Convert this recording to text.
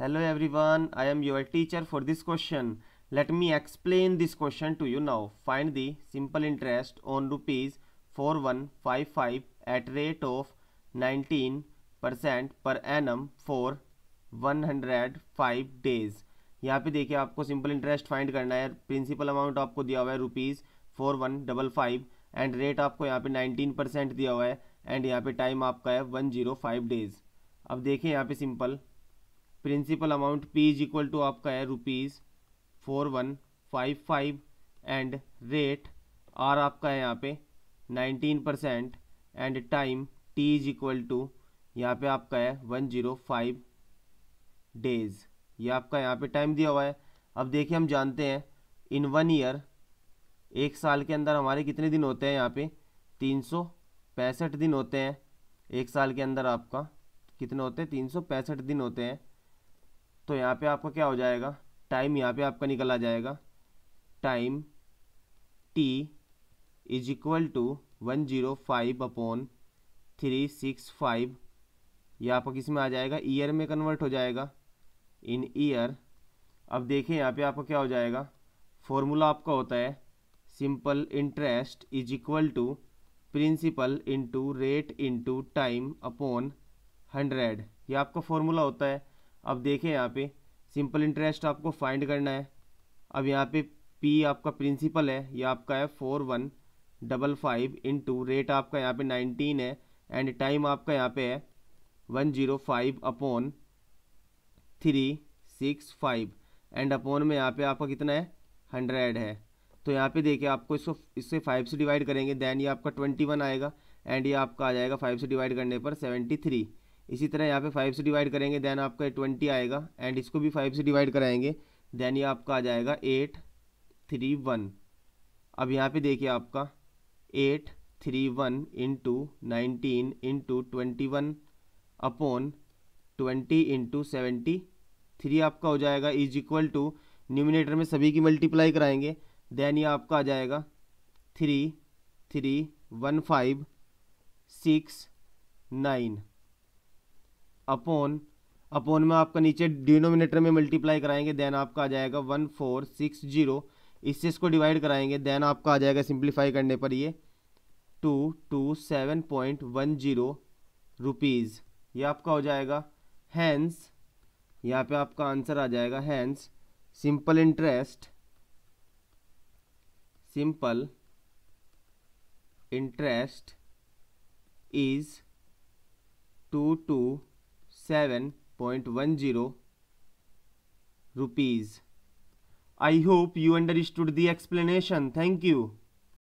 Hello everyone I am your teacher for this question let me explain this question to you now find the simple interest on rupees four one five five at rate of nineteen percent per annum for one hundred five days यहाँ पे देखिए आपको simple interest find करना है principal amount आपको दिया हुआ है rupees four one double five and rate आपको यहाँ पे नाइनटीन परसेंट दिया हुआ है एंड यहाँ पे टाइम आपका है वन जीरो फाइव डेज अब देखें यहाँ पे simple principal amount P is equal to आपका है rupees four one five five and rate R आपका है यहाँ पे nineteen percent and time T is equal to यहाँ पे आपका है वन जीरो फाइव डेज ये आपका यहाँ पे टाइम दिया हुआ है अब देखिए हम जानते हैं इन वन ईयर एक साल के अंदर हमारे कितने दिन होते हैं यहाँ पे तीन सौ पैंसठ दिन होते हैं एक साल के अंदर आपका कितने होते हैं तीन सौ पैंसठ दिन होते हैं तो यहाँ पे आपका क्या हो जाएगा टाइम यहाँ पे आपका निकल आ जाएगा time T is equal to one zero five upon three six five ये आपका किस में आ जाएगा ईयर में कन्वर्ट हो जाएगा इन ईयर अब देखें यहाँ पे आपका क्या हो जाएगा फॉर्मूला आपका होता है simple interest is equal to principal into rate into time upon hundred ये आपका फॉर्मूला होता है अब देखें यहाँ पे सिंपल इंटरेस्ट आपको फाइंड करना है अब यहाँ पे पी आपका प्रिंसिपल है ये आपका है four one double five into rate आपका यहाँ पे नाइनटीन है एंड टाइम आपका यहाँ पे है one zero five upon three six five and upon में यहाँ पे आपका कितना है हंड्रेड है तो यहाँ पे देखिए आपको इसको इससे फाइव से डिवाइड करेंगे दैन ये आपका ट्वेंटी वन आएगा एंड ये आपका आ जाएगा फाइव से डिवाइड करने पर सेवेंटी थ्री इसी तरह यहाँ पे फाइव से डिवाइड करेंगे देन आपका ट्वेंटी आएगा एंड इसको भी फाइव से डिवाइड कराएंगे देन ये आपका आ जाएगा एट थ्री वन अब यहाँ पे देखिए आपका eight three one into nineteen into twenty one upon twenty into seventy three आपका हो जाएगा इज इक्वल टू न्यूमिनेटर में सभी की मल्टीप्लाई कराएंगे देन ये आपका आ जाएगा three three one five six nine upon upon में आपका नीचे डिनोमिनेटर में मल्टीप्लाई कराएंगे देन आपका आ जाएगा वन फोर सिक्स जीरो इससे इसको डिवाइड कराएंगे देन आपका आ जाएगा सिंप्लीफाई करने पर ये two two seven point one zero rupees ये आपका हो जाएगा हैंस यहाँ पे आपका आंसर आ जाएगा hence simple interest simple interest is two two 7.10 rupees. I hope you understood the explanation. Thank you.